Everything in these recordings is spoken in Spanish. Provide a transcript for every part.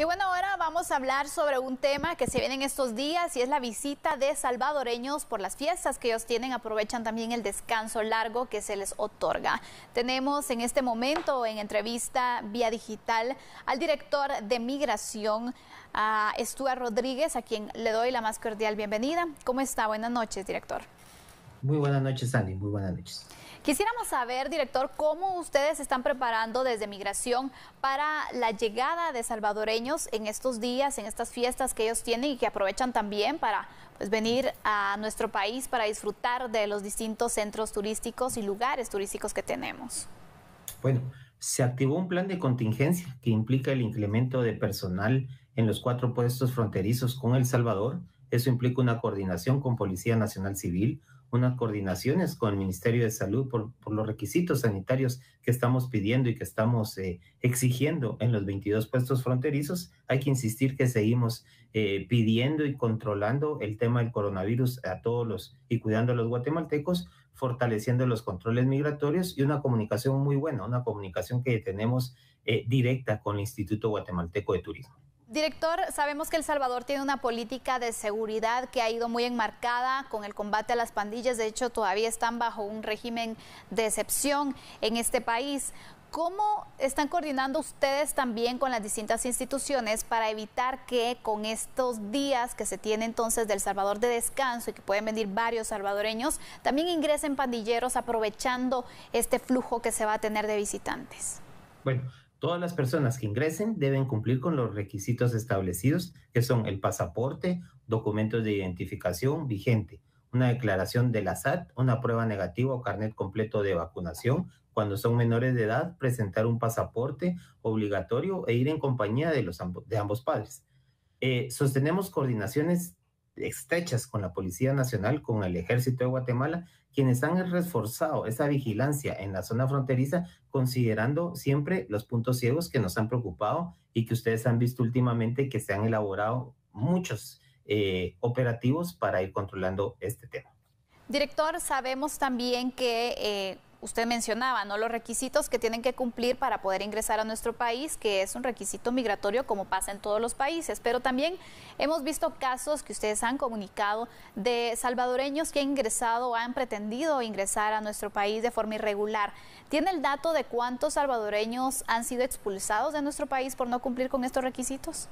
Y bueno, ahora vamos a hablar sobre un tema que se viene en estos días y es la visita de salvadoreños por las fiestas que ellos tienen. Aprovechan también el descanso largo que se les otorga. Tenemos en este momento en entrevista vía digital al director de migración, a Stuart Rodríguez, a quien le doy la más cordial bienvenida. ¿Cómo está? Buenas noches, director. Muy buenas noches, Sandy. Muy buenas noches. Quisiéramos saber, director, cómo ustedes están preparando desde Migración para la llegada de salvadoreños en estos días, en estas fiestas que ellos tienen y que aprovechan también para pues, venir a nuestro país para disfrutar de los distintos centros turísticos y lugares turísticos que tenemos. Bueno, se activó un plan de contingencia que implica el incremento de personal en los cuatro puestos fronterizos con El Salvador eso implica una coordinación con Policía Nacional Civil, unas coordinaciones con el Ministerio de Salud por, los requisitos sanitarios que estamos pidiendo y que estamos eh, exigiendo en los 22 puestos fronterizos. Hay que insistir que seguimos eh, pidiendo y controlando el tema del coronavirus a todos los y cuidando a los guatemaltecos, fortaleciendo los controles migratorios y una comunicación muy buena, una comunicación que tenemos eh, directa con el Instituto Guatemalteco de Turismo. Director, sabemos que El Salvador tiene una política de seguridad que ha ido muy enmarcada con el combate a las pandillas. De hecho, todavía están bajo un régimen de excepción en este país. ¿Cómo están coordinando ustedes también con las distintas instituciones para evitar que con estos días que se tiene entonces del Salvador de descanso y que pueden venir varios salvadoreños, también ingresen pandilleros aprovechando este flujo que se va a tener de visitantes? Bueno, Todas las personas que ingresen deben cumplir con los requisitos establecidos, que son el pasaporte, documentos de identificación vigente, una declaración de la SAT, una prueba negativa o carnet completo de vacunación. Cuando son menores de edad, presentar un pasaporte obligatorio e ir en compañía de, los, de ambos padres. Eh, sostenemos coordinaciones estrechas con la Policía Nacional, con el Ejército de Guatemala, quienes han reforzado esa vigilancia en la zona fronteriza, considerando siempre los puntos ciegos que nos han preocupado y que ustedes han visto últimamente que se han elaborado muchos eh, operativos para ir controlando este tema. Director, sabemos también que... Eh, usted mencionaba, ¿no? Los requisitos que tienen que cumplir para poder ingresar a nuestro país, que es un requisito migratorio como pasa en todos los países. Pero también hemos visto casos que ustedes han comunicado de salvadoreños que han ingresado o han pretendido ingresar a nuestro país de forma irregular. ¿Tiene el dato de cuántos salvadoreños han sido expulsados de nuestro país por no cumplir con estos requisitos?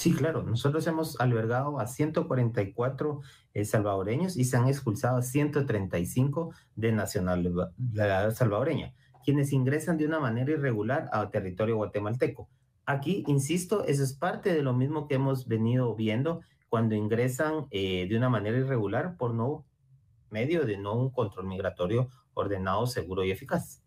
Sí, claro, nosotros hemos albergado a 144 eh, salvadoreños y se han expulsado a 135 de nacionalidad salvadoreña, quienes ingresan de una manera irregular al territorio guatemalteco. Aquí, insisto, eso es parte de lo mismo que hemos venido viendo cuando ingresan eh, de una manera irregular por no medio de no un control migratorio ordenado, seguro y eficaz.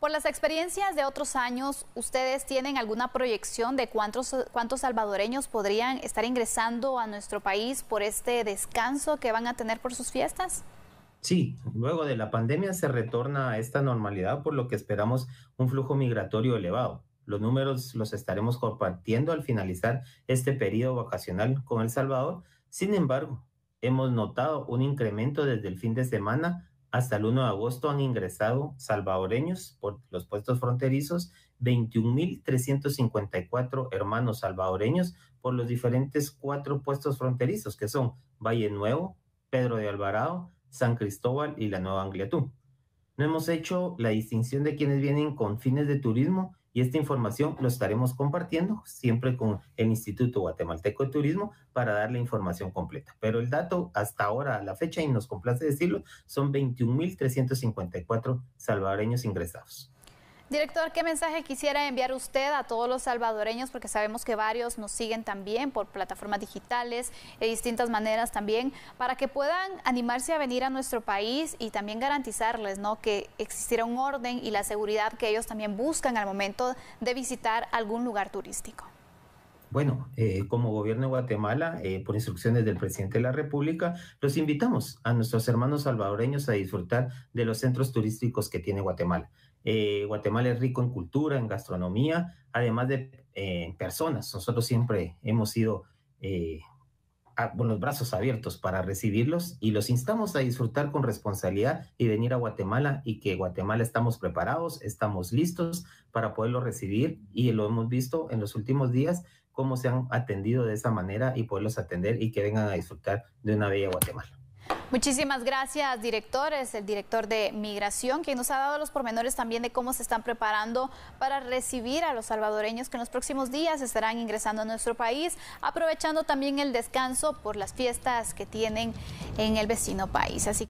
Por las experiencias de otros años, ¿ustedes tienen alguna proyección de cuántos, salvadoreños podrían estar ingresando a nuestro país por este descanso que van a tener por sus fiestas? Sí, luego de la pandemia se retorna a esta normalidad, por lo que esperamos un flujo migratorio elevado. Los números los estaremos compartiendo al finalizar este periodo vacacional con El Salvador. Sin embargo, hemos notado un incremento desde el fin de semana hasta el 1 de agosto han ingresado salvadoreños por los puestos fronterizos, 21.354 hermanos salvadoreños por los diferentes cuatro puestos fronterizos, que son Valle Nuevo, Pedro de Alvarado, San Cristóbal y la Nueva Angliatú. No hemos hecho la distinción de quienes vienen con fines de turismo y esta información lo estaremos compartiendo siempre con el Instituto Guatemalteco de Turismo para darle información completa. Pero el dato hasta ahora, a la fecha, y nos complace decirlo, son 21.354 salvadoreños ingresados. Director, ¿qué mensaje quisiera enviar usted a todos los salvadoreños? Porque sabemos que varios nos siguen también por plataformas digitales de eh, distintas maneras también, para que puedan animarse a venir a nuestro país y también garantizarles ¿no? que existiera un orden y la seguridad que ellos también buscan al momento de visitar algún lugar turístico. Bueno, eh, como gobierno de Guatemala, eh, por instrucciones del presidente de la República, los invitamos a nuestros hermanos salvadoreños a disfrutar de los centros turísticos que tiene Guatemala. Eh, Guatemala es rico en cultura, en gastronomía, además de personas. Nosotros siempre hemos sido con los brazos abiertos para recibirlos y los instamos a disfrutar con responsabilidad y venir a Guatemala y que Guatemala estamos preparados, estamos listos para poderlo recibir y lo hemos visto en los últimos días cómo se han atendido de esa manera y poderlos atender y que vengan a disfrutar de una bella Guatemala. Muchísimas gracias, directores. El director de Migración, que nos ha dado los pormenores también de cómo se están preparando para recibir a los salvadoreños que en los próximos días estarán ingresando a nuestro país, aprovechando también el descanso por las fiestas que tienen en el vecino país. Así